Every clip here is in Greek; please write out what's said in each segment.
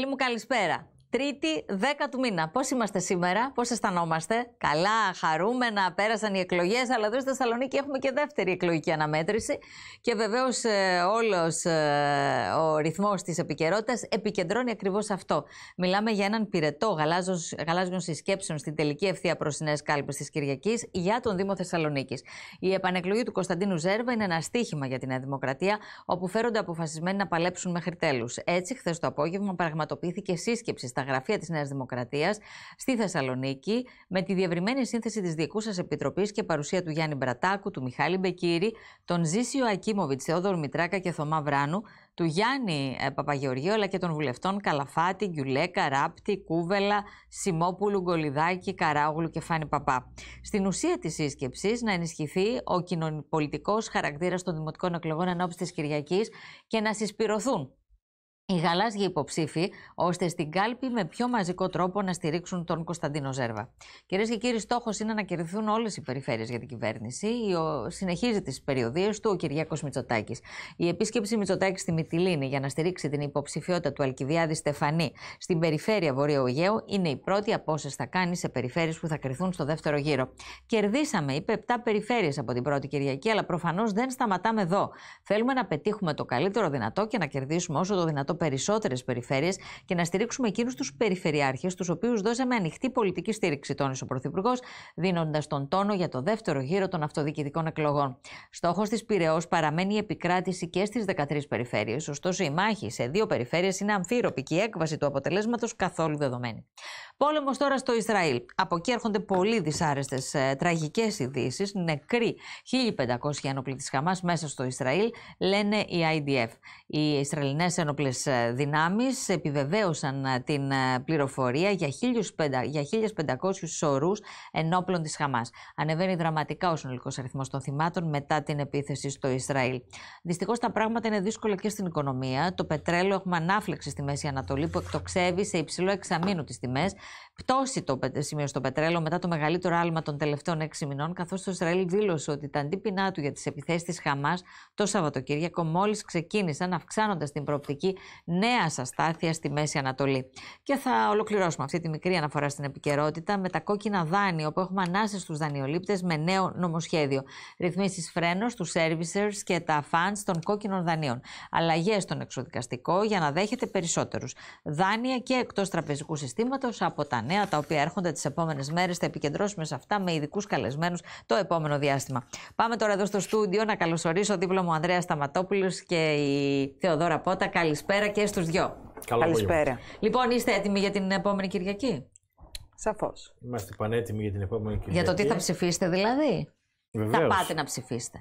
Φίλοι μου, καλησπέρα. Τρίτη, δέκα του μήνα. Πώς είμαστε σήμερα, πώς αισθανόμαστε. Καλά, χαρούμενα, πέρασαν οι εκλογές, αλλά εδώ στη Θεσσαλονίκη έχουμε και δεύτερη εκλογική αναμέτρηση. Και βεβαίως ε, όλος όλο ε, ο ρυθμός της επικαιρότητας επικεντρώνει ακριβώς αυτό. Μιλάμε για έναν πυρετό γαλάζιων συσκέψεων στην τελική ευθεία προς νέες κάλπες της Κυριακής για τον Δήμο Θεσσαλονίκης. Η επανεκλογή του Κωνσταντίνου Ζέρβα είναι ένα στίχημα για τη Νέα Δημοκρατία, όπου φέρονται αποφασισμένοι να παλέψουν μέχρι τέλους. Έτσι, χθες το απόγευμα πραγματοποιήθηκε σύσκεψη στα γραφεία της Νέας Δημοκρατίας στη Θεσσαλονίκη, με τη διευρυμένη σύνθεση της Διεκούσα Επιτροπής και παρουσία του Γιάννη Μπρατάκου, του Μιχάλη Μπεκύρη, των Ζήσιο Ακίμοβιτ, Θεόδωρο Μητράκα και Θωμά Βράνου, του Γιάννη ε, Παπαγεωργίου αλλά και των βουλευτών Καλαφάτη, Γκιουλέκα, Ράπτη, Κούβελα, Σιμόπουλου, Γκολιδάκη, Καράγουλου και Φάνη Παπά. Στην ουσία της σύσκεψης να ενισχυθεί ο κοινωνικό χαρακτήρας των δημοτικών εκλογών ενώπιση της Κυριακής και να συσπηρωθούν οι γαλάζιοι υποψήφοι, ώστε στην κάλπη με πιο μαζικό τρόπο να στηρίξουν τον Κωνσταντίνο Ζέρβα. Κυρίες και κύριοι, στόχος είναι να κερδιθούν όλες οι περιφέρειες για την κυβέρνηση. Συνεχίζει τις περιοδίες του ο Κυριάκος Μητσοτάκης. Η επίσκεψη Μητσοτάκης στη Μυτιλίνη για να στηρίξει την υποψηφιότητα του Αλκιβιάδη Στεφανή στην περιφέρεια Βορείου Αιγαίου είναι η πρώτη από όσες θα κάνει σε περιφέρειες που θα κρυθούν στο δεύτερο γύρο. Κερδίσαμε, είπε, 7 περιφέρειες από την πρώτη Κυριακή, αλλά προφανώς δεν σταματάμε εδώ. Θέλουμε να πετύχουμε το καλύτερο δυνατό και να κερδίσουμε όσο το δυνατό περισσότερες περιφέρειες και να στηρίξουμε εκείνους τους περιφερειάρχες, τους οποίους δώσαμε ανοιχτή πολιτική στήριξη, τόνισε ο Πρωθυπουργός, δίνοντας τον τόνο για το δεύτερο γύρο των αυτοδιοικητικών εκλογών. Στόχος της Πυραιός παραμένει η επικράτηση και στις 13 περιφέρειες. Ωστόσο, η μάχη σε δύο περιφέρειες είναι αμφίροπη και η έκβαση του αποτελέσματος καθόλου δεδομένη. Πόλεμος τώρα στο Ισραήλ. Από εκεί έρχονται πολύ δυσάρεστες ε, τραγικές ειδήσεις. Νεκροί 1.500 ένοπλοι της Χαμάς μέσα στο Ισραήλ, λένε οι IDF. Οι Ισραηλινές ένοπλες δυνάμεις επιβεβαίωσαν ε, την ε, πληροφορία για 1.500 σωρούς ενόπλων της Χαμάς. Ανεβαίνει δραματικά ο συνολικός αριθμός των θυμάτων μετά την επίθεση στο Ισραήλ. Δυστυχώς τα πράγματα είναι δύσκολα και στην οικονομία. Το πετρέλαιο έχουμε ανάφλεξη στη Μέση Ανατολή που εκτοξεύει σε υψηλό εξαμήνου τις τιμές. Πτώση το σημείο στο πετρέλαιο μετά το μεγαλύτερο άλμα των τελευταίων 6 μηνών, καθώς το Ισραήλ δήλωσε ότι τα αντίπεινά του για τις επιθέσεις της χαμάς το Σαββατοκύριακο μόλις ξεκίνησαν αυξάνοντας την προοπτική νέα αστάθεια στη Μέση Ανατολή. Και θα ολοκληρώσουμε αυτή τη μικρή αναφορά στην επικαιρότητα με τα κόκκινα δάνεια, όπου έχουμε ανάσε στους δανειολήπτες με νέο νομοσχέδιο. Ρυθμίσεις φρένος στους servicers και τα funds των κόκκινων δανείων. Αλλαγές στον εξοδικαστικό για να δέχεται περισσότερους. Δάνεια και εκτός τραπεζικού συστήματος από τα νέα τα οποία έρχονται τις επόμενες μέρες. Θα επικεντρώσουμε σε αυτά με ειδικούς καλεσμένους το επόμενο διάστημα. Πάμε τώρα εδώ στο στούντιο να καλωσορίσω δίπλα μου Ανδρέας Σταματόπουλος και η Θεοδόρα Πότα. Καλησπέρα. Καλησπέρα και στους δυο. Καλό Καλησπέρα. Λοιπόν, είστε έτοιμοι για την επόμενη Κυριακή. Σαφώς. Είμαστε πανέτοιμοι για την επόμενη Κυριακή. Για το τι θα ψηφίσετε, δηλαδή. Βεβαίως. Θα πάτε να ψηφίσετε.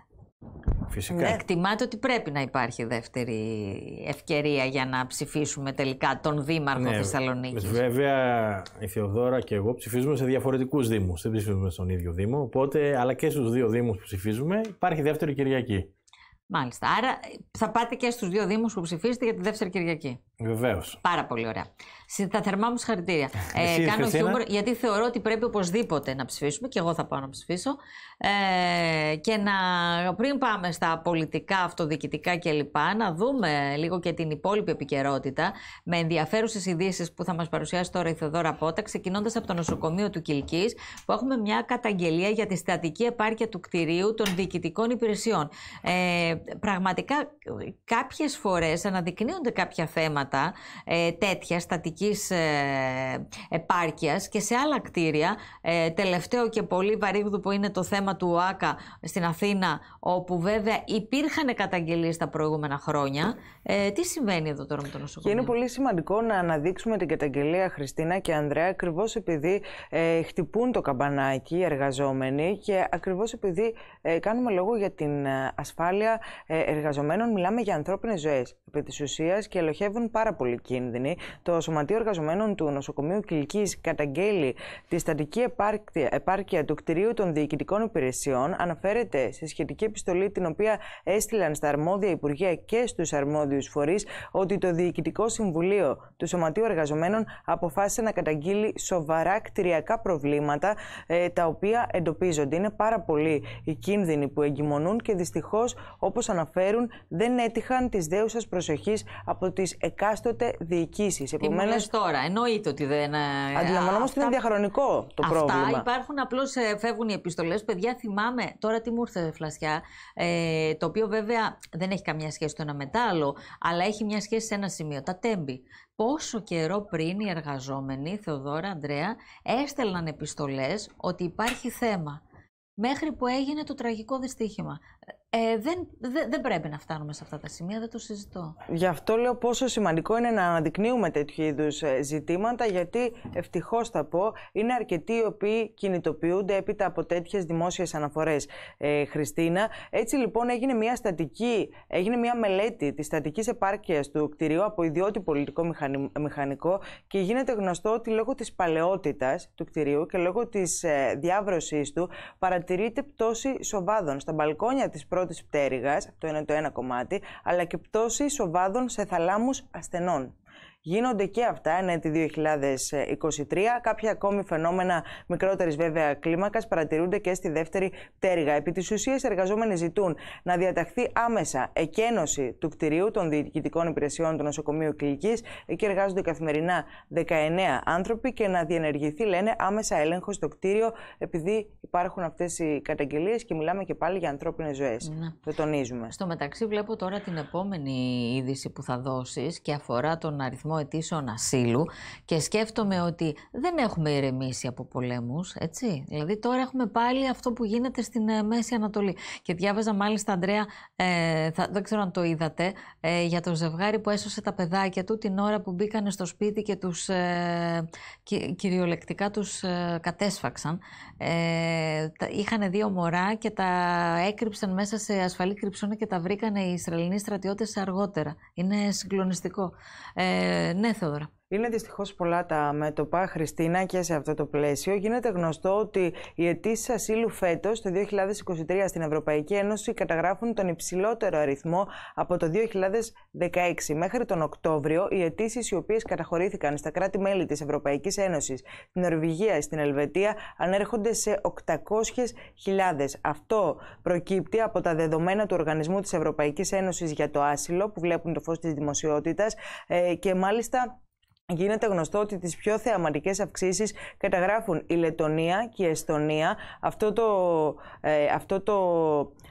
Φυσικά. Ναι. Εκτιμάτε ότι πρέπει να υπάρχει δεύτερη ευκαιρία για να ψηφίσουμε τελικά τον Δήμαρχο ναι, Θεσσαλονίκης. Βέβαια, η Θεοδόρα και εγώ ψηφίζουμε σε διαφορετικούς Δήμους. Δεν ψηφίζουμε στον ίδιο Δήμο. Οπότε, αλλά και στους δύο Δήμους που ψηφίζουμε, υπάρχει δεύτερη Κυριακή. Μάλιστα. Άρα ε, θα πάτε και στους δύο Δήμους που ψηφίσετε για τη δεύτερη Κυριακή. Βεβαίως. Πάρα πολύ ωραία. Τα θερμά μου συγχαρητήρια. ε, κάνω χιούμορ γιατί θεωρώ ότι πρέπει οπωσδήποτε να ψηφίσουμε και εγώ θα πάω να ψηφίσω. Ε, και να, πριν πάμε στα πολιτικά, αυτοδιοικητικά κλπ., να δούμε λίγο και την υπόλοιπη επικαιρότητα με ενδιαφέρουσες ειδήσεις που θα μας παρουσιάσει τώρα η Θεοδόρα Πότα, ξεκινώντας από το νοσοκομείο του Κυλκής, που έχουμε μια καταγγελία για τη στατική επάρκεια του κτηρίου των διοικητικών υπηρεσιών. Ε, πραγματικά, κάποιες φορές αναδεικνύονται κάποια θέματα ε, τέτοια στατικής ε, επάρκειας και σε άλλα κτίρια, ε, τελευταίο και πολύ βαρύγδου που είναι το θέμα του ΟΑΚΑ στην Αθήνα, όπου βέβαια υπήρχαν καταγγελίες τα προηγούμενα χρόνια. Ε, τι συμβαίνει εδώ τώρα με το νοσοκομείο. Και είναι πολύ σημαντικό να αναδείξουμε την καταγγελία Χριστίνα και Ανδρέα, ακριβώς επειδή ε, χτυπούν το καμπανάκι οι εργαζόμενοι και ακριβώς επειδή κάνουμε λόγο για την ασφάλεια εργαζομένων, μιλάμε για ανθρώπινες ζωές επί της ουσίας και ελοχεύουν πάρα πολύ κίνδυνοι. Το Σωματείο Εργαζομένων του Νοσοκομείου Κυλική καταγγέλει τη στατική επάρκεια, επάρκεια του κτηρίου των διοικητικών υπηρεσιών. Αναφέρεται σε σχετική επιστολή την οποία έστειλαν στα αρμόδια Υπουργεία και στους αρμόδιους φορείς ότι το Διοικητικό Συμβουλίο του Σωματείου Εργαζομένων αποφάσισε να καταγγείλει σοβαρά κτηριακά προβλήματα ε, τα οποία εντοπίζονται. Είναι πάρα πολλοί οι κίνδυνοι που εγκυμονούν και δυστυχώς, όπως αναφέρουν, δεν έτυχαν της δέουσας προσοχής από τις εκάστοτε εκάστοτε διοικήσει. Επομένω. τώρα, εννοείται ότι δεν. Ε, αντιλαμβανόμαστε ότι είναι διαχρονικό το πρόβλημα. Αυτά υπάρχουν, απλώς ε, φεύγουν οι επιστολές. Παιδιά, θυμάμαι τώρα τι μου ήρθε φλασιά. Ε, το οποίο βέβαια δεν έχει καμία σχέση το ένα μετάλλο, αλλά έχει μια σχέση σε ένα σημείο. Τα τέμπη. Πόσο καιρό πριν οι εργαζόμενοι, Θεοδόρα, Αντρέα, έστελναν επιστολές ότι υπάρχει θέμα. Μέχρι που έγινε το τραγικό δυστύχημα. Ε, δεν, δεν πρέπει να φτάνουμε σε αυτά τα σημεία, δεν το συζητώ. Γι' αυτό λέω πόσο σημαντικό είναι να αναδεικνύουμε τέτοιου είδους ε, ζητήματα, γιατί ευτυχώς θα πω, είναι αρκετοί οι οποίοι κινητοποιούνται έπειτα από τέτοιες δημόσιες αναφορές. Ε, Χριστίνα, έτσι λοιπόν έγινε μια στατική, έγινε μια μελέτη της στατικής επάρκειας του κτηρίου από ιδιώτη πολιτικό μηχανικό και γίνεται γνωστό ότι λόγω της παλαιότητας του κτηρίου και λόγω της ε, διάβρωσής του παρατηρείται πτώση σοβάδων στα μπαλκόνια της πρώτης πρώτη πτέρυγα, αυτό είναι το ένα κομμάτι, αλλά και πτώση σοβάδων σε θαλάμους ασθενών. Γίνονται και αυτά ενέτη έτη 2023. Κάποια ακόμη φαινόμενα μικρότερης βέβαια κλίμακας παρατηρούνται και στη δεύτερη πτέρυγα. Επί της ουσίας, οι εργαζόμενοι ζητούν να διαταχθεί άμεσα εκένωση του κτηρίου των διοικητικών υπηρεσιών του νοσοκομείου Κλικής. Εκεί εργάζονται καθημερινά 19 άνθρωποι και να διενεργηθεί, λένε, άμεσα έλεγχος στο κτίριο, επειδή υπάρχουν αυτές οι καταγγελίες και μιλάμε και πάλι για ανθρώπινες ζωές. Ναι. Το τονίζουμε. Στο μεταξύ, βλέπω τώρα την επόμενη είδηση που θα δώσεις και αφορά τον αριθμό αριθμό ασύλου και σκέφτομαι ότι δεν έχουμε ηρεμήσει από πολέμους, έτσι. Δηλαδή τώρα έχουμε πάλι αυτό που γίνεται στην ε, Μέση Ανατολή. Και διάβαζα μάλιστα, Αντρέα, ε, θα, δεν ξέρω αν το είδατε, ε, για το ζευγάρι που έσωσε τα παιδάκια του την ώρα που μπήκανε στο σπίτι και τους ε, κυριολεκτικά τους κατέσφαξαν. Ε, είχαν δύο μωρά και τα έκρυψαν μέσα σε ασφαλή κρυψώνα και τα βρήκαν οι Ισραηλινοί στρατιώτες αργότερα. Είναι συγκλονιστικό. Ε, ναι, Θεόδωρα. Είναι δυστυχώς πολλά τα μέτωπα. Χριστίνα, και σε αυτό το πλαίσιο γίνεται γνωστό ότι οι αιτήσεις ασύλου φέτος, το 2023, στην Ευρωπαϊκή Ένωση καταγράφουν τον υψηλότερο αριθμό από το 2016. Μέχρι τον Οκτώβριο, οι αιτήσεις οι οποίες καταχωρήθηκαν στα κράτη-μέλη της Ευρωπαϊκής Ένωσης, στην Νορβηγία, στην Ελβετία, ανέρχονται σε 800.000. Αυτό προκύπτει από τα δεδομένα του Οργανισμού της Ευρωπαϊκής Ένωσης για το Άσυλο, που βλέπουν το φως της δημοσιότητας ε, και μάλιστα Γίνεται γνωστό ότι τις πιο θεαματικές αυξήσεις καταγράφουν η Λετωνία και η Εστονία. Αυτό το, ε, αυτό το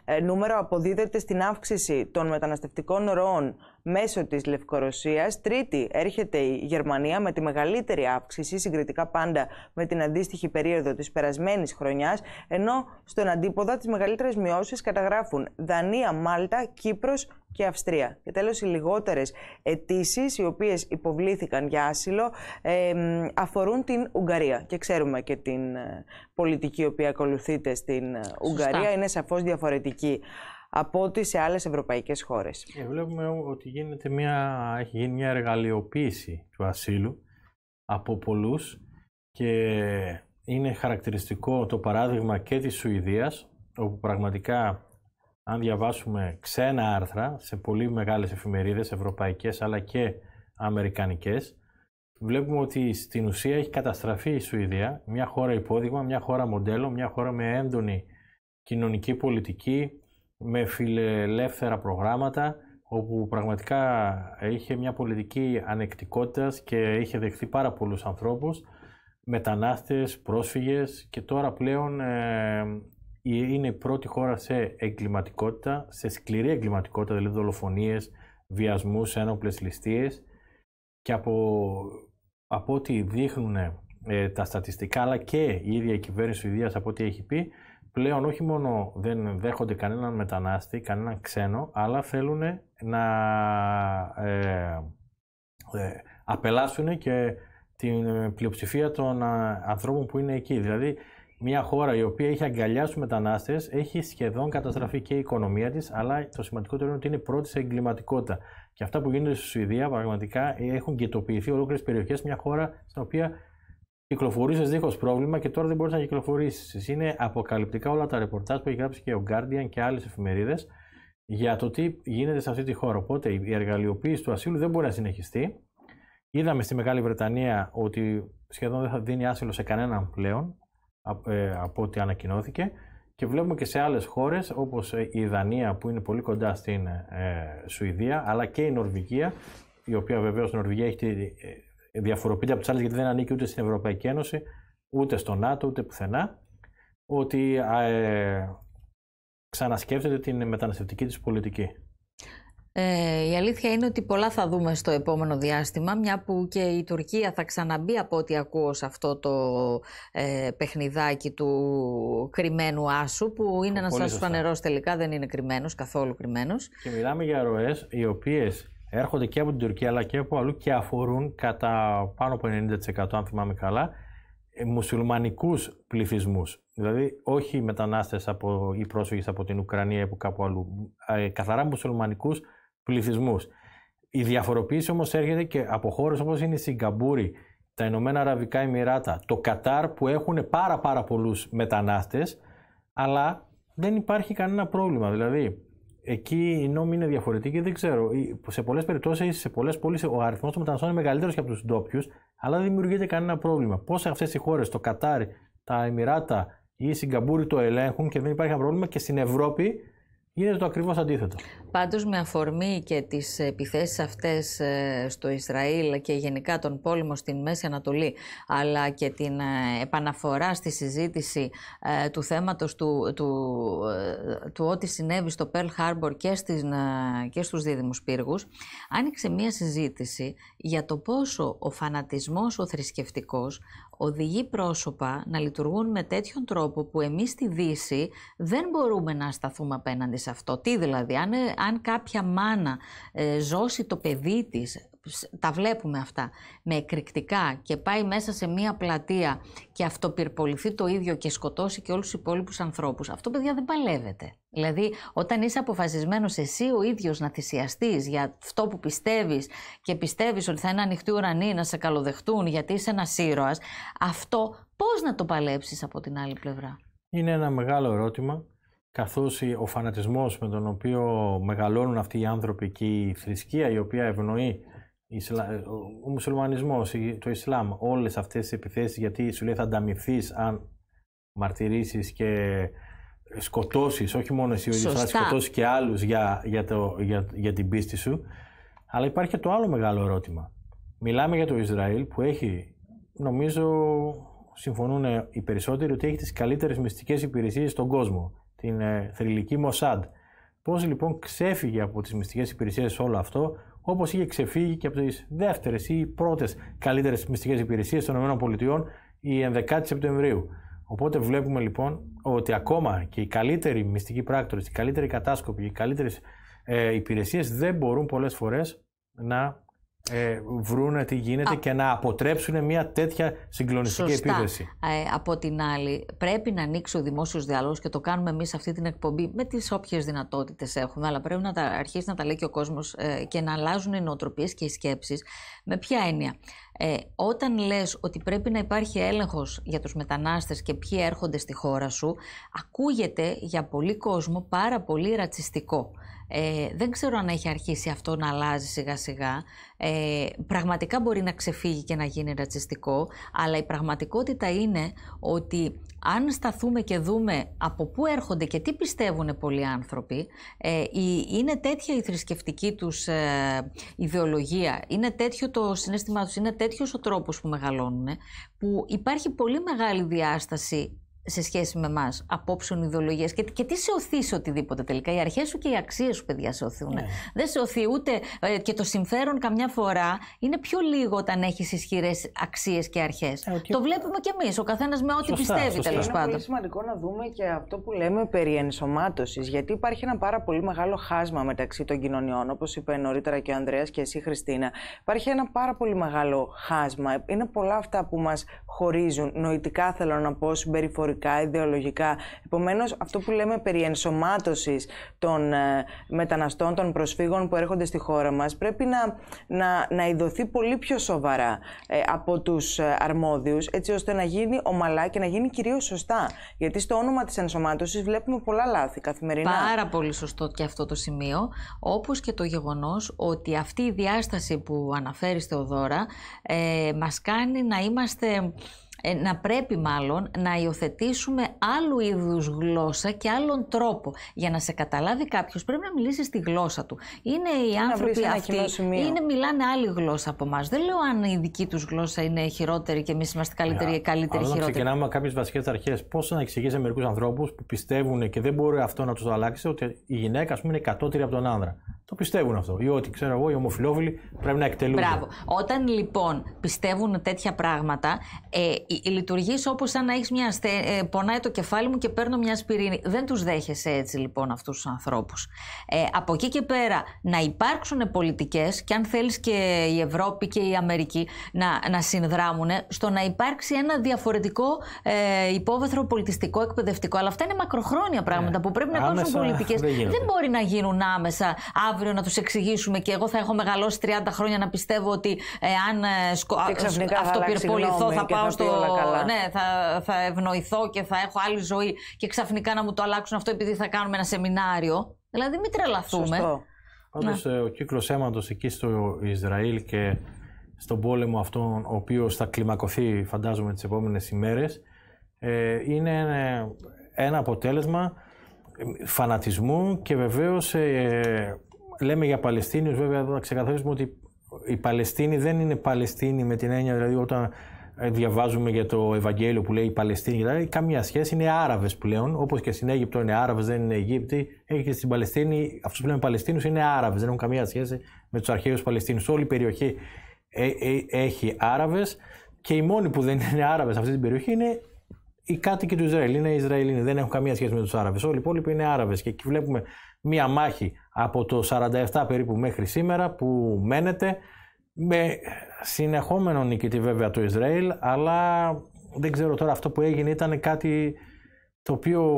ε, νούμερο αποδίδεται στην αύξηση των μεταναστευτικών ροών μέσω της Λευκορωσίας. Τρίτη έρχεται η Γερμανία με τη μεγαλύτερη αύξηση, συγκριτικά πάντα με την αντίστοιχη περίοδο της περασμένης χρονιάς, ενώ στον αντίποδα τις μεγαλύτερες μειώσεις καταγράφουν Δανία, Μάλτα, Κύπρος και Αυστρία. Και τέλος οι λιγότερες αιτήσεις, οι οποίες υποβλήθηκαν για άσυλο αφορούν την Ουγγαρία και ξέρουμε και την ε, πολιτική η οποία ακολουθείται στην ε, Ουγγαρία. Είναι σαφώς διαφορετική από ό,τι σε άλλες ευρωπαϊκές χώρες. Ε, βλέπουμε ότι γίνεται μια, έχει γίνει μια εργαλειοποίηση του ασύλου από πολλούς και είναι χαρακτηριστικό το παράδειγμα και της Σουηδίας όπου πραγματικά αν διαβάσουμε ξένα άρθρα σε πολύ μεγάλες εφημερίδες ευρωπαϊκές αλλά και αμερικανικές βλέπουμε ότι στην ουσία έχει καταστραφεί η Σουηδία μια χώρα υπόδειγμα, μια χώρα μοντέλο, μια χώρα με έντονη κοινωνική πολιτική με φιλελεύθερα προγράμματα όπου πραγματικά είχε μια πολιτική ανεκτικότητας και είχε δεχθεί πάρα πολλούς ανθρώπους, μετανάστες, πρόσφυγες και τώρα πλέον ε, είναι η πρώτη χώρα σε εγκληματικότητα, σε σκληρή εγκληματικότητα, δηλαδή δολοφονίες, βιασμούς, ένοπλες ληστείες και από, από ό,τι δείχνουν ε, τα στατιστικά αλλά και η ίδια η κυβέρνηση Ιδίας από ό,τι έχει πει, πλέον όχι μόνο δεν δέχονται κανέναν μετανάστη, κανέναν ξένο, αλλά θέλουν να ε, ε απελάσουν και την πλειοψηφία των ε, ανθρώπων που είναι εκεί. Δηλαδή, μια χώρα η οποία έχει αγκαλιάσει μετανάστες έχει σχεδόν καταστραφεί και η οικονομία της, αλλά το σημαντικότερο είναι ότι είναι πρώτη σε εγκληματικότητα. Και αυτά που γίνονται στη Σουηδία πραγματικά έχουν γετοποιηθεί ολόκληρες περιοχές, μια χώρα στην οποία κυκλοφορούσες δίχως πρόβλημα και τώρα δεν μπορείς να κυκλοφορήσεις. Είναι αποκαλυπτικά όλα τα ρεπορτάζ που έχει γράψει και ο Guardian και άλλες εφημερίδες για το τι γίνεται σε αυτή τη χώρα. Οπότε η εργαλειοποίηση του ασύλου δεν μπορεί να συνεχιστεί. Είδαμε στη Μεγάλη Βρετανία ότι σχεδόν δεν θα δίνει άσυλο σε κανέναν πλέον ε, από ό,τι ανακοινώθηκε και βλέπουμε και σε άλλες χώρες όπως ε, η Δανία που είναι πολύ κοντά στην ε, Σουηδία αλλά και η Νορβηγία η οποία βεβαίως η Νορβηγία έχει τη ε, διαφοροποιείται από τις άλλες γιατί δεν ανήκει ούτε στην Ευρωπαϊκή Ένωση, ούτε στο ΝΑΤΟ, ούτε πουθενά, ότι ε, ξανασκέφτεται την μεταναστευτική της πολιτική. Ε, η αλήθεια είναι ότι πολλά θα δούμε στο επόμενο διάστημα, μια που και η Τουρκία θα ξαναμπεί από ό,τι ακούω σε αυτό το ε, παιχνιδάκι του κρυμμένου άσου, που είναι ένας άσος φανερός τελικά, δεν είναι κρυμμένος, καθόλου κρυμμένος. Και μιλάμε για ροές οι οποίες έρχονται και από την Τουρκία αλλά και από αλλού και αφορούν κατά πάνω από 90% αν θυμάμαι καλά ε, μουσουλμανικούς πληθυσμούς. Δηλαδή όχι μετανάστες από, ή πρόσφυγες από την Ουκρανία ή από κάπου αλλού. Ε, καθαρά μουσουλμανικούς πληθυσμούς. Η διαφοροποίηση όμως έρχεται και από χώρες όπως είναι η Σιγκαμπούρη, τα Ηνωμένα Αραβικά Εμμυράτα, το Κατάρ που έχουν πάρα πάρα πολλούς μετανάστες αλλά δεν υπάρχει κανένα πρόβλημα. Δηλαδή εκεί η νόμοι είναι διαφορετικοί, δεν ξέρω. Σε πολλές περιπτώσεις, σε πολλές πόλεις, ο αριθμός των μεταναστών είναι μεγαλύτερος και από τους ντόπιους, αλλά δεν δημιουργείται κανένα πρόβλημα. Πώς αυτές οι χώρες, το Κατάρ, τα Εμμυράτα ή η Σιγκαπούρη το ελέγχουν και δεν υπάρχει ένα πρόβλημα και στην Ευρώπη Γίνεται το ακριβώς αντίθετο. Πάντως με αφορμή και τις επιθέσεις αυτές ε, στο Ισραήλ και γενικά τον πόλεμο στην Μέση Ανατολή αλλά και την ε, επαναφορά στη συζήτηση ε, του θέματος του, του, του ότι συνέβη στο Pearl Harbor και, και στους δίδυμους πύργους άνοιξε μία συζήτηση για το πόσο ο φανατισμός ο θρησκευτικός οδηγεί πρόσωπα να λειτουργούν με τέτοιον τρόπο που εμείς στη Δύση δεν μπορούμε να σταθούμε απέναντι σε αυτό. Τι δηλαδή, αν, κάποια μάνα ε, ζώσει το παιδί της τα βλέπουμε αυτά, με εκρηκτικά και πάει μέσα σε μία πλατεία και αυτοπυρποληθεί το ίδιο και σκοτώσει και όλους τους υπόλοιπους ανθρώπους. Αυτό, παιδιά, δεν παλεύεται. Δηλαδή, όταν είσαι αποφασισμένος εσύ ο ίδιος να θυσιαστείς για αυτό που πιστεύεις και πιστεύεις ότι θα είναι ανοιχτή ουρανή να σε καλοδεχτούν γιατί είσαι ένας ήρωας, αυτό πώς να το παλέψεις από την άλλη πλευρά. Είναι ένα μεγάλο ερώτημα καθώς ο φανατισμός με τον οποίο μεγαλώνουν αυτοί οι άνθρωποι και η θρησκεία η οποία ευνοεί ο μουσουλμανισμός, το Ισλάμ, όλες αυτές τις επιθέσεις γιατί σου λέει θα ανταμυφθείς αν μαρτυρήσεις και σκοτώσεις, όχι μόνο εσύ ο σκοτώσεις και άλλους για, για, το, για, για την πίστη σου. Αλλά υπάρχει και το άλλο μεγάλο ερώτημα. Μιλάμε για το Ισραήλ που έχει, νομίζω συμφωνούν ε, οι περισσότεροι, ότι έχει τις καλύτερες μυστικές υπηρεσίες στον κόσμο. Την ε, θρηλυκή Μοσάντ. Πώς λοιπόν ξέφυγε από τις μυστικές υπηρεσίες όλο αυτό, όπως είχε ξεφύγει και από τις δεύτερες ή πρώτες καλύτερες μυστικές υπηρεσίες των ΗΠΑ η 11η Σεπτεμβρίου. Οπότε βλέπουμε λοιπόν ότι ακόμα και οι καλύτεροι μυστικοί πράκτορες, οι καλύτεροι κατάσκοποι, οι καλύτερες υπηρεσίες δεν μπορούν πολλές φορές να ε, βρούνε τι γίνεται Α. και να αποτρέψουν μια τέτοια συγκλονιστική Σωστά. Ε, από την άλλη, πρέπει να ανοίξει ο δημόσιος διάλογος και το κάνουμε εμείς αυτή την εκπομπή με τις όποιες δυνατότητες έχουμε. Αλλά πρέπει να τα, αρχίσει να τα λέει και ο κόσμος ε, και να αλλάζουν οι νοοτροπίες και οι σκέψεις. Με ποια έννοια. Ε, όταν λες ότι πρέπει να υπάρχει έλεγχος για τους μετανάστες και ποιοι έρχονται στη χώρα σου, ακούγεται για πολύ κόσμο πάρα πολύ ρατσιστικό. Ε, δεν ξέρω αν έχει αρχίσει αυτό να αλλάζει σιγά σιγά. Ε, πραγματικά μπορεί να ξεφύγει και να γίνει ρατσιστικό, αλλά η πραγματικότητα είναι ότι αν σταθούμε και δούμε από πού έρχονται και τι πιστεύουν πολλοί άνθρωποι, ε, είναι τέτοια η θρησκευτική τους ιδεολογία, είναι τέτοιο το συνέστημά τους, είναι τέτοιος ο τρόπος που μεγαλώνουν, που υπάρχει πολύ μεγάλη διάσταση σε σχέση με εμάς απόψεων, ιδεολογίε και, τι σε οθεί σε οτιδήποτε τελικά. Οι αρχές σου και οι αξίες σου, παιδιά, σε οθούν. Ναι. Δεν σε οθεί ούτε ε, και το συμφέρον καμιά φορά είναι πιο λίγο όταν έχεις ισχυρές αξίες και αρχές. Ε, το βλέπουμε κι εμείς, ο καθένας με ό,τι πιστεύει τέλο πάντων. Είναι πολύ σημαντικό να δούμε και αυτό που λέμε περί ενσωμάτωσης, γιατί υπάρχει ένα πάρα πολύ μεγάλο χάσμα μεταξύ των κοινωνιών, όπως είπε νωρίτερα και ο Ανδρέας και εσύ, Χριστίνα. Υπάρχει ένα πάρα πολύ μεγάλο χάσμα. Είναι πολλά αυτά που μας χωρίζουν νοητικά, θέλω να πω, συμπεριφορικά ιδεολογικά. Επομένως, αυτό που λέμε περί ενσωμάτωσης των ε, μεταναστών, των προσφύγων που έρχονται στη χώρα μας, πρέπει να, να, να ειδωθεί πολύ πιο σοβαρά ε, από τους ε, αρμόδιους, έτσι ώστε να γίνει ομαλά και να γίνει κυρίως σωστά. Γιατί στο όνομα της ενσωμάτωσης βλέπουμε πολλά λάθη καθημερινά. Πάρα πολύ σωστό και αυτό το σημείο. Όπως και το γεγονός ότι αυτή η διάσταση που αναφέρει, Θεοδόρα, ε, μας κάνει να είμαστε ε, να πρέπει μάλλον να υιοθετήσουμε άλλου είδους γλώσσα και άλλον τρόπο. Για να σε καταλάβει κάποιος πρέπει να μιλήσει τη γλώσσα του. Είναι οι να άνθρωποι αυτοί, είναι, μιλάνε άλλη γλώσσα από εμάς. Δεν λέω αν η δική τους γλώσσα είναι χειρότερη και εμείς είμαστε καλύτεροι ή ε, καλύτεροι Αλλά χειρότεροι. ξεκινάμε με κάποιες βασικές αρχές. Πώς να εξηγήσει σε μερικούς ανθρώπους που πιστεύουν και δεν μπορεί αυτό να τους αλλάξει ότι η γυναίκα ας πούμε είναι κατώτερη από τον άνδρα το πιστεύουν αυτό. Ή ότι ξέρω εγώ, οι ομοφυλόφιλοι πρέπει να εκτελούν. Μπράβο. Όταν λοιπόν πιστεύουν τέτοια πράγματα, ε, λειτουργείς όπως σαν να έχεις μια. Ε, πονάει το κεφάλι μου και παίρνω μια σπιρίνη. Δεν τους δέχεσαι έτσι λοιπόν αυτούς τους ανθρώπους. Ε, από εκεί και πέρα να υπάρξουν πολιτικές, και αν θέλεις και η Ευρώπη και η Αμερική να, να συνδράμουν, στο να υπάρξει ένα διαφορετικό ε, υπόβαθρο πολιτιστικό, εκπαιδευτικό. Αλλά αυτά είναι μακροχρόνια πράγματα ναι. που πρέπει να υπάρξουν πολιτικές. Δεν, δεν μπορεί να γίνουν άμεσα αύριο να τους εξηγήσουμε και εγώ θα έχω μεγαλώσει 30 χρόνια να πιστεύω ότι ε, αν ε, αυτοπυρποληθώ θα πάω στο. Ναι, θα, θα ευνοηθώ και θα έχω άλλη ζωή και ξαφνικά να μου το αλλάξουν αυτό επειδή θα κάνουμε ένα σεμινάριο. Δηλαδή, μην τρελαθούμε. Πάντω, ε, ο κύκλος αίματος εκεί στο Ισραήλ και στον πόλεμο αυτόν ο οποίος θα κλιμακωθεί φαντάζομαι τις επόμενες ημέρες, ε, είναι ένα αποτέλεσμα φανατισμού και βεβαίως λέμε για Παλαιστίνιους, βέβαια να ξεκαθαρίσουμε ότι οι Παλαιστίνη δεν είναι Παλαιστίνη με την έννοια, δηλαδή όταν ε, διαβάζουμε για το Ευαγγέλιο που λέει οι Παλαιστίνοι δηλαδή, καμία σχέση, είναι Άραβες πλέον, όπως και στην Αίγυπτο είναι Άραβες, δεν είναι Αιγύπτιοι, έχει και στην Παλαιστίνη, αυτούς που λέμε Παλαιστίνους είναι Άραβες, δεν έχουν καμία σχέση με τους αρχαίους Παλαιστίνους. Όλη η περιοχή ε, ε, έχει Άραβες και οι μόνοι που δεν είναι Άραβες σε αυτή την περιοχή είναι οι κάτοικοι του Ισραήλ, είναι Ισραηλοί, δεν έχουν καμία σχέση με τους Άραβες. Όλοι οι υπόλοιποι είναι Άραβες και εκεί βλέπουμε μία μάχη από το 47 περίπου μέχρι σήμερα που μένεται με συνεχόμενο νικητή βέβαια το Ισραήλ αλλά δεν ξέρω τώρα αυτό που έγινε ήταν κάτι το οποίο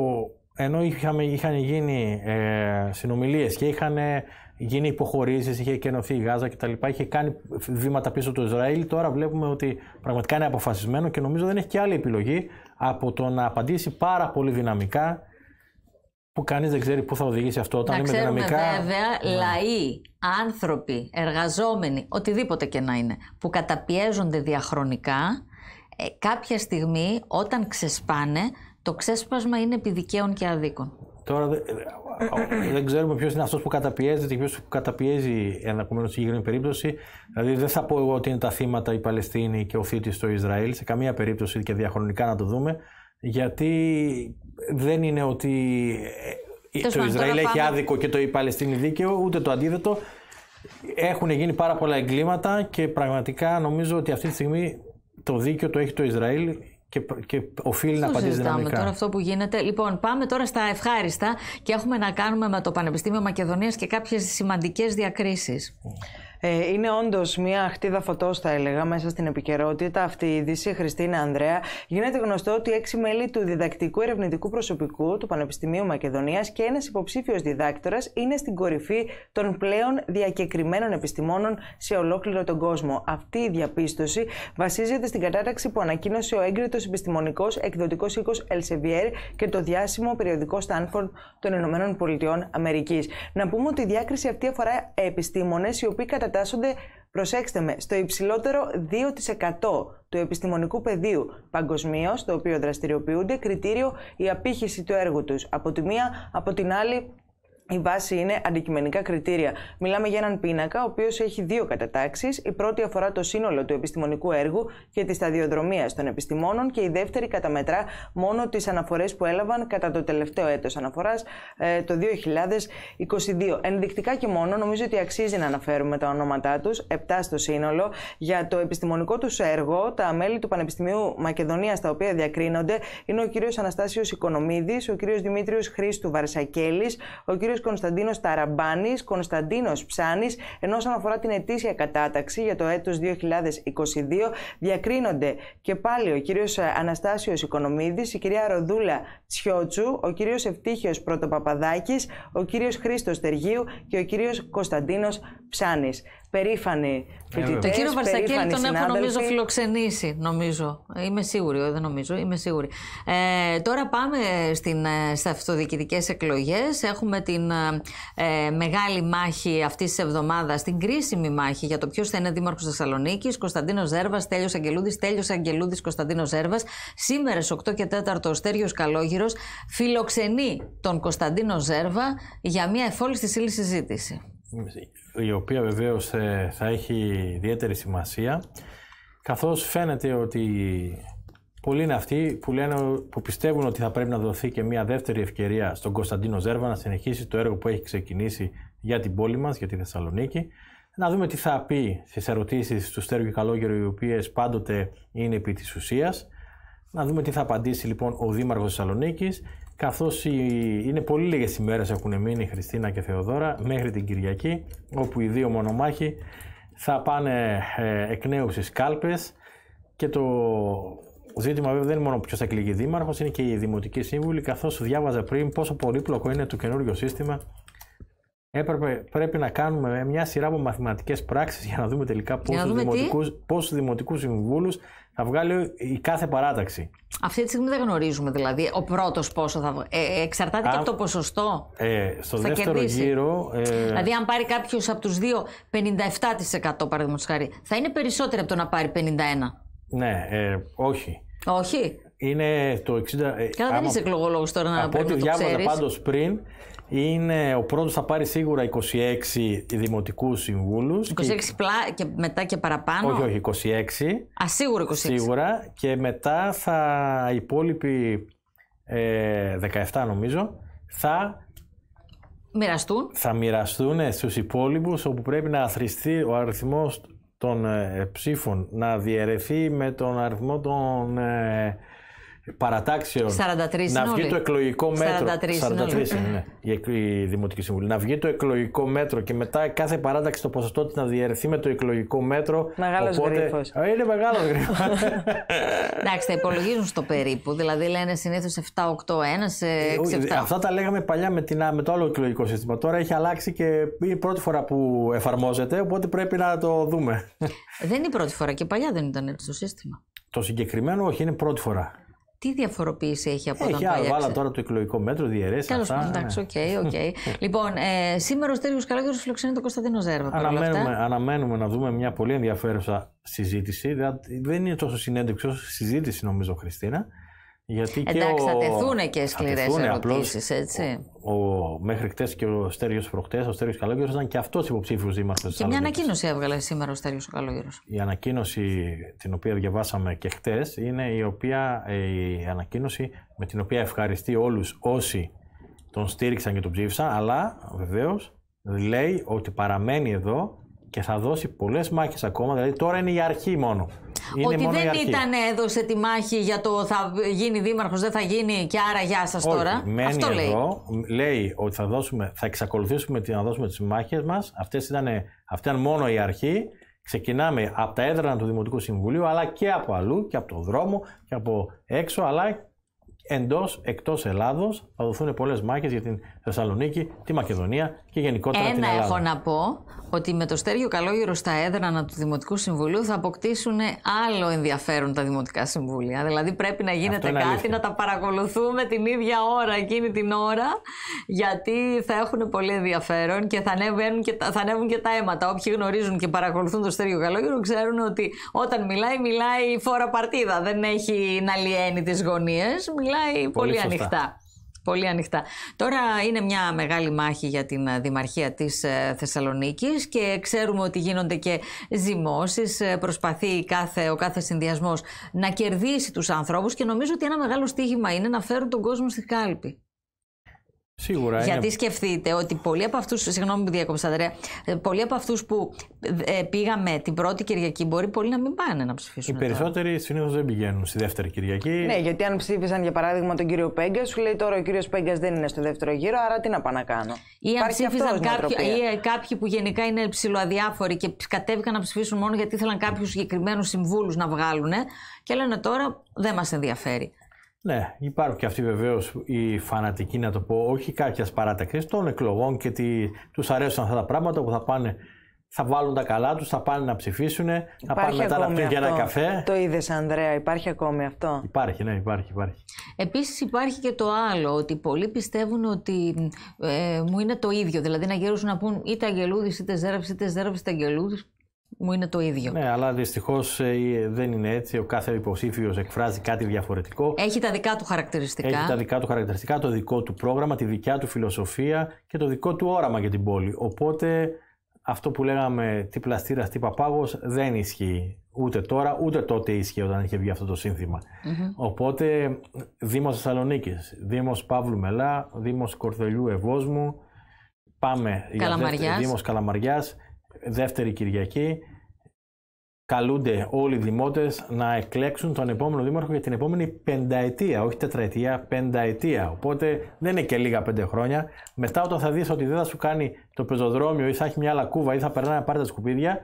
ενώ είχαμε, είχαν γίνει ε, συνομιλίες και είχαν ε, γίνει υποχωρήσεις, είχε κενωθεί η Γάζα λοιπά, Είχε κάνει βήματα πίσω το Ισραήλ. Τώρα βλέπουμε ότι πραγματικά είναι αποφασισμένο και νομίζω δεν έχει και άλλη επιλογή από το να απαντήσει πάρα πολύ δυναμικά που κανείς δεν ξέρει πού θα οδηγήσει αυτό όταν να ξέρουμε δυναμικά. βέβαια, ναι. λαοί, άνθρωποι, εργαζόμενοι, οτιδήποτε και να είναι, που καταπιέζονται διαχρονικά, ε, κάποια στιγμή όταν ξεσπάνε, το ξέσπασμα είναι επί δικαίων και αδίκων. Τώρα ε, δεν δε ξέρουμε ποιος είναι αυτός που καταπιέζεται και ποιος που καταπιέζει ενδεχομένω στη συγκεκριμένη περίπτωση. Δηλαδή, δεν θα πω εγώ ότι είναι τα θύματα η Παλαιστίνη και ο θήτης στο Ισραήλ, σε καμία περίπτωση και διαχρονικά να το δούμε, γιατί δεν είναι ότι ε, το Ισραήλ έχει άδικο και το η Παλαιστίνη δίκαιο, ούτε το αντίθετο. Έχουν γίνει πάρα πολλά εγκλήματα και πραγματικά νομίζω ότι αυτή τη στιγμή το δίκαιο το έχει το Ισραήλ και, και οφείλει να απαντήσει δυναμικά. τώρα αυτό που γίνεται. Λοιπόν, πάμε τώρα στα ευχάριστα και έχουμε να κάνουμε με το Πανεπιστήμιο Μακεδονίας και κάποιες σημαντικές διακρίσεις. Ε, είναι όντως μια χτίδα φωτός, θα έλεγα, μέσα στην επικαιρότητα. Αυτή η είδηση, Χριστίνα Ανδρέα, γίνεται γνωστό ότι έξι μέλη του διδακτικού ερευνητικού προσωπικού του Πανεπιστημίου Μακεδονίας και ένας υποψήφιος διδάκτορας είναι στην κορυφή των πλέον διακεκριμένων επιστημόνων σε ολόκληρο τον κόσμο. Αυτή η διαπίστωση βασίζεται στην κατάταξη που ανακοίνωσε ο έγκριτος επιστημονικός εκδοτικός οίκος Elsevier και το διάσημο περιοδικό Stanford των ΗΠΑ. Να πούμε ότι η διάκριση αυτή αφορά επιστήμονες οι οποίοι κατά προσέξτε με, στο υψηλότερο 2% του επιστημονικού πεδίου παγκοσμίως, το οποίο δραστηριοποιούνται, κριτήριο η απήχηση του έργου τους Από τη μία, από την άλλη, η βάση είναι αντικειμενικά κριτήρια. Μιλάμε για έναν πίνακα, ο οποίος έχει δύο κατατάξεις. Η πρώτη αφορά το σύνολο του επιστημονικού έργου και τη σταδιοδρομία των επιστημόνων, και η δεύτερη καταμετρά μόνο τις αναφορές που έλαβαν κατά το τελευταίο έτος αναφοράς, ε, το 2022. Ενδεικτικά και μόνο, νομίζω ότι αξίζει να αναφέρουμε τα ονόματά τους, επτά στο σύνολο. Για το επιστημονικό τους έργο, τα μέλη του Πανεπιστημίου Μακεδονίας, τα οποία διακρίνονται, είναι ο κ. Αναστάσιος Οικονομίδης, ο κ. Δημήτριος Χρήστου Βαρσακέλης, ο κ. Κωνσταντίνο Ταραμπάνης, Κωνσταντίνος Ψάνης, ενώ όσον αφορά την ετήσια κατάταξη για το έτος 2022, διακρίνονται και πάλι ο κύριος Αναστάσιος Οικονομίδης, η κυρία Ροδούλα Τσιότσου, ο κύριος Ευτύχιος Πρωτοπαπαδάκης, ο κύριος Χρήστος Τεργίου και ο κύριος Κωνσταντίνος Ψάνης περήφανοι φοιτητές. Το κύριο Βαρσακέλη τον έχω νομίζω φιλοξενήσει, νομίζω. Είμαι σίγουρη, ε, δεν νομίζω, είμαι σίγουρη. Ε, τώρα πάμε στην, ε, στις εκλογέ. εκλογές. Έχουμε την ε, ε μεγάλη μάχη αυτής της εβδομάδας, την κρίσιμη μάχη για το ποιος θα είναι δήμαρχος Θεσσαλονίκης, Κωνσταντίνος Ζέρβας, Τέλειο Αγγελούδη, τέλειο Αγγελούδης, Κωνσταντίνος Ζέρβας. Σήμερα στις 8 και 4 ο Στέριο Καλόγυρος φιλοξενεί τον Κωνσταντίνο Ζέρβα για μια εφόλη στη σύλληση συζήτηση η οποία βεβαίως ε, θα έχει ιδιαίτερη σημασία, καθώς φαίνεται ότι πολλοί είναι αυτοί που, λένε, που πιστεύουν ότι θα πρέπει να δοθεί και μια δεύτερη ευκαιρία στον Κωνσταντίνο Ζέρβα να συνεχίσει το έργο που έχει ξεκινήσει για την πόλη μας, για τη Θεσσαλονίκη. Να δούμε τι θα πει στις ερωτήσεις του Στέργου και Καλόγερου, οι οποίες πάντοτε είναι επί της ουσίας. Να δούμε τι θα απαντήσει λοιπόν ο Δήμαρχος Θεσσαλονίκης καθώς είναι πολύ λίγες που έχουν μείνει η Χριστίνα και Θεοδώρα μέχρι την Κυριακή, όπου οι δύο μονομάχοι θα πάνε ε, εκ νέου στις κάλπες και το ζήτημα δεν είναι μόνο ποιος θα εκλεγεί δήμαρχος, είναι και οι δημοτικοί σύμβουλοι, καθώς διάβαζα πριν πόσο πολύπλοκο είναι το καινούριο σύστημα έπρεπε, πρέπει να κάνουμε μια σειρά από μαθηματικές πράξεις για να δούμε τελικά πόσου δημοτικού συμβούλους θα βγάλει η κάθε παράταξη. Αυτή τη στιγμή δεν γνωρίζουμε δηλαδή ο πρώτος πόσο θα βγάλει. Ε, εξαρτάται και από το ποσοστό. Ε, στο δεύτερο γύρο. Ε... Δηλαδή, αν πάρει κάποιος από τους δύο 57% παραδείγματος χάρη, θα είναι περισσότερο από το να πάρει 51%. Ναι, ε, όχι. Όχι. Είναι το 60. Ε, Καλά, δεν είσαι εκλογολόγος τώρα να Από ό,τι διάβαζα πριν, είναι ο πρώτος θα πάρει σίγουρα 26 δημοτικούς συμβούλους. 26 και... Πλά, και μετά και παραπάνω. Όχι, όχι, 26. Α, σίγουρα 26. Σίγουρα και μετά θα οι υπόλοιποι ε, 17 νομίζω θα μοιραστούν. Θα μοιραστούν στους υπόλοιπους όπου πρέπει να αθρηστεί ο αριθμός των ε, ψήφων, να διαιρεθεί με τον αριθμό των... Ε, παρατάξεων 43 να βγει το εκλογικό μέτρο. 43, 43 είναι, ναι, η Δημοτική Συμβουλή. Να βγει το εκλογικό μέτρο και μετά κάθε παράταξη το ποσοστό της να διαιρεθεί με το εκλογικό μέτρο. Μεγάλος γρήγορο. Είναι μεγάλος γρήγορο. Εντάξει, τα υπολογίζουν στο περίπου. Δηλαδή λένε συνήθως 7-8-1 σε 7 ε, Αυτά τα λέγαμε παλιά με, την, με το άλλο εκλογικό σύστημα. Τώρα έχει αλλάξει και είναι η πρώτη φορά που εφαρμόζεται, οπότε πρέπει να το δούμε. Δεν είναι η πρώτη φορά και παλιά δεν ήταν έτσι το σύστημα. Το συγκεκριμένο όχι, είναι πρώτη φορά τι διαφοροποίηση έχει από έχει, τον Έχει τώρα το εκλογικό μέτρο, διαιρέσει. Τέλο εντάξει, ναι. οκ, οκ. Λοιπόν, ε, σήμερα ο Στέργιο Καλόγερος φιλοξενεί τον Κωνσταντίνο Ζέρβα. Αναμένουμε, αναμένουμε να δούμε μια πολύ ενδιαφέρουσα συζήτηση. Δεν είναι τόσο συνέντευξη όσο συζήτηση, νομίζω, Χριστίνα και Εντάξει, ο... θα τεθούν και σκληρέ ερωτήσει, έτσι. Ο... ο... Μέχρι χτες και ο Στέριος Προχτές, ο Στέριος Καλόγερος ήταν και αυτός υποψήφιος δήμαρχο τη Και μια ανακοίνωση έβγαλε σήμερα ο Στέριος Καλόγερος. Η ανακοίνωση την οποία διαβάσαμε και χτες είναι η, οποία, ε, η ανακοίνωση με την οποία ευχαριστεί όλους όσοι τον στήριξαν και τον ψήφισαν, αλλά βεβαίως λέει ότι παραμένει εδώ και θα δώσει πολλές μάχες ακόμα. Δηλαδή τώρα είναι η αρχή μόνο ότι δεν ήταν έδωσε τη μάχη για το θα γίνει δήμαρχος, δεν θα γίνει και άρα γεια σας τώρα. Μένει Αυτό λέει. Εδώ, λέει ότι θα, δώσουμε, θα εξακολουθήσουμε να δώσουμε τις μάχες μας. αυτές ήταν, αυτή ήταν μόνο η αρχή. Ξεκινάμε από τα έδρανα του Δημοτικού Συμβουλίου, αλλά και από αλλού, και από το δρόμο, και από έξω, αλλά εντός, εκτός Ελλάδος. Θα δοθούν πολλές μάχες για την Θεσσαλονίκη, τη Μακεδονία και γενικότερα Ένα την Ελλάδα. Ένα έχω να πω ότι με το Στέργιο Καλόγερο στα έδρανα του Δημοτικού Συμβουλίου θα αποκτήσουν άλλο ενδιαφέρον τα Δημοτικά Συμβούλια. Δηλαδή πρέπει να γίνεται κάτι, να τα παρακολουθούμε την ίδια ώρα εκείνη την ώρα, γιατί θα έχουν πολύ ενδιαφέρον και θα ανέβουν και τα, θα ανέβουν και τα αίματα. Όποιοι γνωρίζουν και παρακολουθούν το Στέργιο Καλόγερο ξέρουν ότι όταν μιλάει, μιλάει φορά παρτίδα. Δεν έχει να λιένει τις γωνίες, μιλάει πολύ, πολύ ανοιχτά. Πολύ ανοιχτά. Τώρα είναι μια μεγάλη μάχη για την ε, Δημαρχία της ε, Θεσσαλονίκης και ξέρουμε ότι γίνονται και ζυμώσεις, ε, προσπαθεί κάθε, ο κάθε συνδυασμός να κερδίσει τους ανθρώπους και νομίζω ότι ένα μεγάλο στίχημα είναι να φέρουν τον κόσμο στη κάλπη. Σίγουρα. Γιατί είναι... σκεφτείτε ότι πολλοί από αυτούς. Συγγνώμη που διέκοψα, Ανδρέα. Ε, πολλοί από αυτούς που ε, πήγαμε την πρώτη Κυριακή μπορεί να μην πάνε να ψηφίσουν. Οι περισσότεροι συνήθως δεν πηγαίνουν στη δεύτερη Κυριακή. Ναι, γιατί αν ψήφισαν για παράδειγμα τον κύριο Πέγκα, σου λέει τώρα ο κύριος Πέγκας δεν είναι στο δεύτερο γύρο, άρα τι να πάω να κάνω. Ή αν ψήφισαν κάποιοι, ή ε, κάποιοι που γενικά είναι ψηλοαδιάφοροι και κατέβηκαν να ψηφίσουν μόνο γιατί ήθελαν κάποιους συγκεκριμένους συμβούλους να βγάλουν και λένε τώρα δεν μας ενδιαφέρει. Ναι, υπάρχουν και αυτοί βεβαίως οι φανατικοί, να το πω, όχι κάποια παράταξη των εκλογών και τι... τους αρέσουν αυτά τα πράγματα που θα πάνε. Θα βάλουν τα καλά τους, θα πάνε να ψηφίσουν, θα πάνε μετά να πίνουν για ένα καφέ. Το είδες, Ανδρέα, υπάρχει ακόμη αυτό. Υπάρχει, ναι, υπάρχει. υπάρχει. Επίσης υπάρχει και το άλλο, ότι πολλοί πιστεύουν ότι ε, μου είναι το ίδιο. Δηλαδή να γυρίσουν να πούν είτε Αγγελούδης είτε Ζέραψη, είτε Ζέραψη, είτε Αγγελούδης μου είναι το ίδιο. Ναι, αλλά δυστυχώς ε, ε, δεν είναι έτσι. Ο κάθε υποψήφιος εκφράζει κάτι διαφορετικό. Έχει τα δικά του χαρακτηριστικά. Έχει τα δικά του χαρακτηριστικά, το δικό του πρόγραμμα, τη δικιά του φιλοσοφία και το δικό του όραμα για την πόλη. Οπότε αυτό που λέγαμε τι πλαστήρας, τι παπάγος δεν ισχύει. Ούτε τώρα, ούτε τότε ίσχυε όταν είχε βγει αυτό το συνθημα Οπότε Δήμος Θεσσαλονίκης, Δήμος Παύλου Μελά, Δήμος Κορδελιού Ευόσμου, πάμε Καλαμαριάς. για δεύτερη, Δήμος Καλαμαριάς, δεύτερη Κυριακή καλούνται όλοι οι δημότες να εκλέξουν τον επόμενο δήμαρχο για την επόμενη πενταετία, όχι τετραετία, πενταετία. Οπότε δεν είναι και λίγα πέντε χρόνια. Μετά όταν θα δεις ότι δεν θα σου κάνει το πεζοδρόμιο ή θα έχει μια άλλα κούβα ή θα περνάει να πάρει τα σκουπίδια,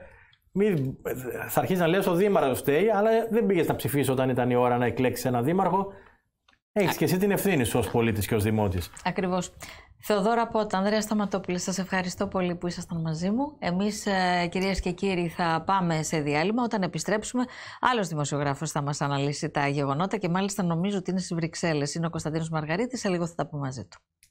θα αρχίσεις να λες ο δήμαρχος φταίει, αλλά δεν πήγες να ψηφίσεις όταν ήταν η ώρα να εκλέξεις ένα δήμαρχο. Έχεις και εσύ την ευθύνη σου ως πολίτης και ως δημότης. Ακριβώς. Θεοδόρα Πότα, Ανδρέα Σταματόπουλη, σας ευχαριστώ πολύ που ήσασταν μαζί μου. Εμείς, ε, κυρίες και κύριοι, θα πάμε σε διάλειμμα. Όταν επιστρέψουμε, άλλος δημοσιογράφος θα μας αναλύσει τα γεγονότα και μάλιστα νομίζω ότι είναι στις Βρυξέλλες. Είναι ο Κωνσταντίνος Μαργαρίτης, σε λίγο θα τα πω μαζί του.